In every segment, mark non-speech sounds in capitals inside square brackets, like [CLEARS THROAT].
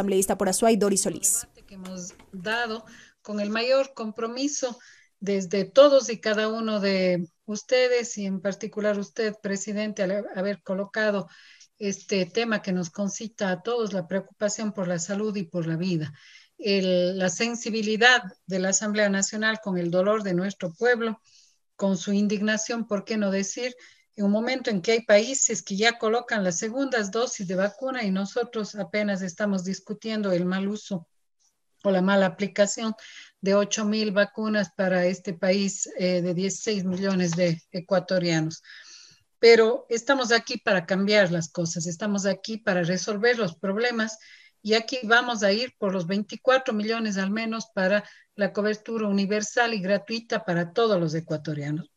asambleísta por Azuay, Doris Solís. Que hemos dado con el mayor compromiso desde todos y cada uno de ustedes y en particular usted, presidente, al haber colocado este tema que nos concita a todos la preocupación por la salud y por la vida. la sensibilidad de la Asamblea Nacional con el dolor de nuestro pueblo, con su indignación, ¿por qué no decir? en un momento en que hay países que ya colocan las segundas dosis de vacuna y nosotros apenas estamos discutiendo el mal uso o la mala aplicación de 8 mil vacunas para este país eh, de 16 millones de ecuatorianos. Pero estamos aquí para cambiar las cosas, estamos aquí para resolver los problemas y aquí vamos a ir por los 24 millones al menos para la cobertura universal y gratuita para todos los ecuatorianos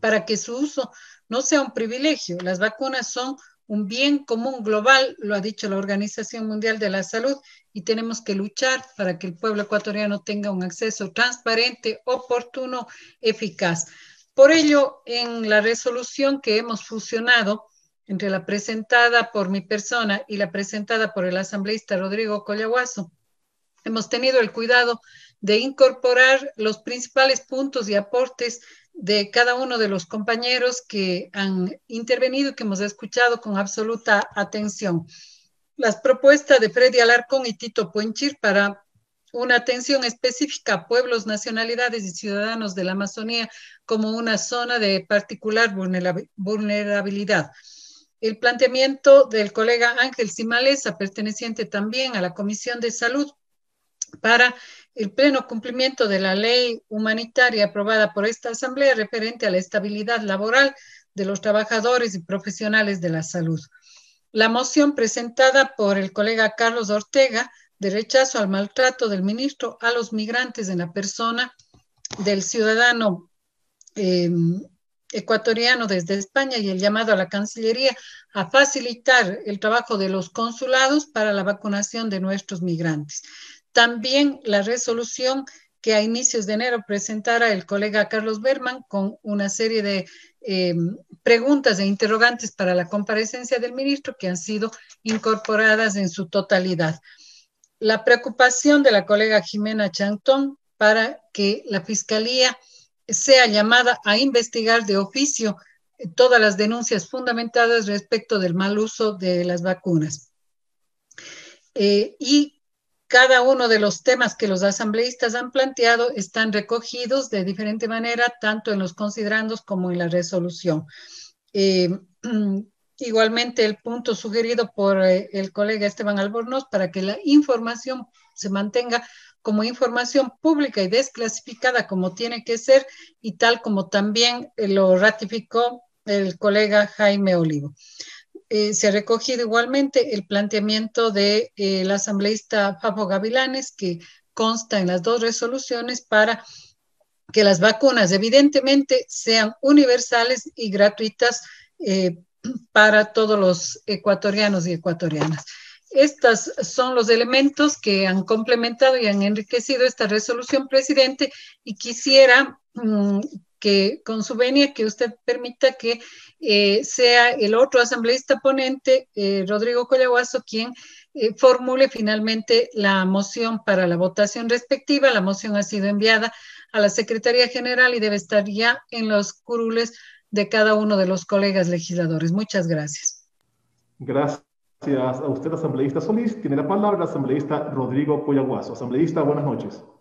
para que su uso no sea un privilegio. Las vacunas son un bien común global, lo ha dicho la Organización Mundial de la Salud, y tenemos que luchar para que el pueblo ecuatoriano tenga un acceso transparente, oportuno, eficaz. Por ello, en la resolución que hemos fusionado entre la presentada por mi persona y la presentada por el asambleísta Rodrigo Collahuazo, hemos tenido el cuidado de incorporar los principales puntos y aportes de cada uno de los compañeros que han intervenido y que hemos escuchado con absoluta atención. Las propuestas de Freddy Alarcón y Tito Puenchir para una atención específica a pueblos, nacionalidades y ciudadanos de la Amazonía como una zona de particular vulnerabilidad. El planteamiento del colega Ángel Simalesa, perteneciente también a la Comisión de Salud, para el pleno cumplimiento de la ley humanitaria aprobada por esta Asamblea referente a la estabilidad laboral de los trabajadores y profesionales de la salud. La moción presentada por el colega Carlos Ortega de rechazo al maltrato del ministro a los migrantes en la persona del ciudadano em, ecuatoriano desde España y el llamado a la Cancillería a facilitar el trabajo de los consulados para la vacunación de nuestros migrantes. También la resolución que a inicios de enero presentara el colega Carlos Berman con una serie de em, preguntas e interrogantes para la comparecencia del ministro que han sido incorporadas en su totalidad. La preocupación de la colega Jimena Chantón para que la Fiscalía sea llamada a investigar de oficio eh, todas las denuncias fundamentadas respecto del mal uso de las vacunas. Eh, y cada uno de los temas que los asambleístas han planteado están recogidos de diferente manera, tanto en los considerandos como en la resolución. Eh, [CLEARS THROAT] igualmente, el punto sugerido por eh, el colega Esteban Albornoz para que la información se mantenga como información pública y desclasificada como tiene que ser y tal como también eh, lo ratificó el colega Jaime Olivo. Eh, se ha recogido igualmente el planteamiento de, eh, la asambleísta Pablo Gavilanes, que consta en las dos resoluciones para que las vacunas evidentemente sean universales y gratuitas eh, para todos los ecuatorianos y ecuatorianas. Estos son los elementos que han complementado y han enriquecido esta resolución, presidente, y quisiera mm, que con su venia que usted permita que eh, sea el otro asambleísta ponente, eh, Rodrigo Collaguazo, quien eh, formule finalmente la moción para la votación respectiva. La moción ha sido enviada a la Secretaría General y debe estar ya en los curules de cada uno de los colegas legisladores. Muchas gracias. Gracias a usted, asambleísta Solís. Tiene la palabra el asambleísta Rodrigo Collaguazo. Asambleísta, buenas noches.